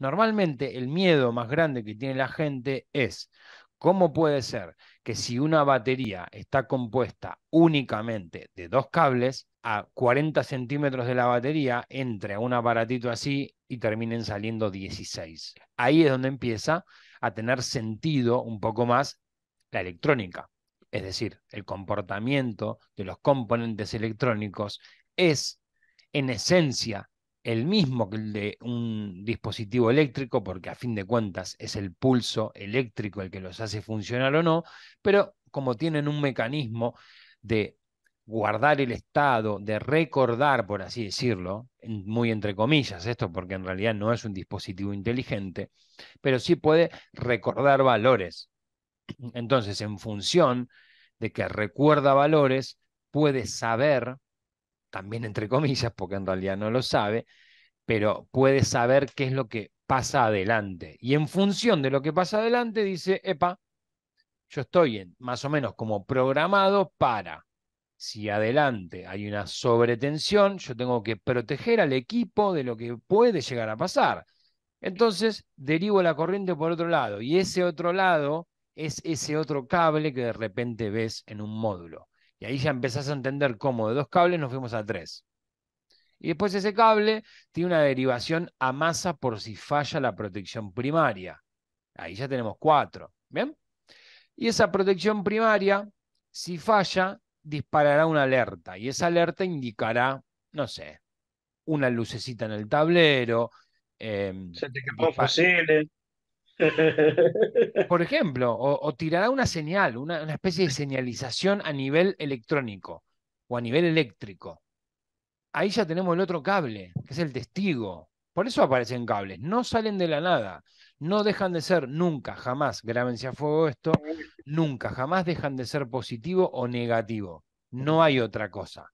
Normalmente el miedo más grande que tiene la gente es cómo puede ser que si una batería está compuesta únicamente de dos cables, a 40 centímetros de la batería entre un aparatito así y terminen saliendo 16. Ahí es donde empieza a tener sentido un poco más la electrónica. Es decir, el comportamiento de los componentes electrónicos es en esencia el mismo que el de un dispositivo eléctrico, porque a fin de cuentas es el pulso eléctrico el que los hace funcionar o no, pero como tienen un mecanismo de guardar el estado, de recordar, por así decirlo, muy entre comillas esto, porque en realidad no es un dispositivo inteligente, pero sí puede recordar valores. Entonces, en función de que recuerda valores, puede saber también entre comillas, porque en realidad no lo sabe, pero puede saber qué es lo que pasa adelante. Y en función de lo que pasa adelante, dice, epa, yo estoy en, más o menos como programado para, si adelante hay una sobretensión, yo tengo que proteger al equipo de lo que puede llegar a pasar. Entonces, derivo la corriente por otro lado y ese otro lado es ese otro cable que de repente ves en un módulo. Y ahí ya empezás a entender cómo de dos cables nos fuimos a tres. Y después ese cable tiene una derivación a masa por si falla la protección primaria. Ahí ya tenemos cuatro. ¿Bien? Y esa protección primaria, si falla, disparará una alerta. Y esa alerta indicará, no sé, una lucecita en el tablero. Em, Por ejemplo, o, tirará una señal, una, una, especie de señalización a nivel electrónico o a nivel eléctrico. Ahí ya tenemos el otro cable, que es el testigo. Por eso aparecen cables, no salen de la nada, no dejan de ser nunca, jamás, grábense a fuego esto, nunca, jamás dejan de ser positivo o negativo. No hay otra cosa.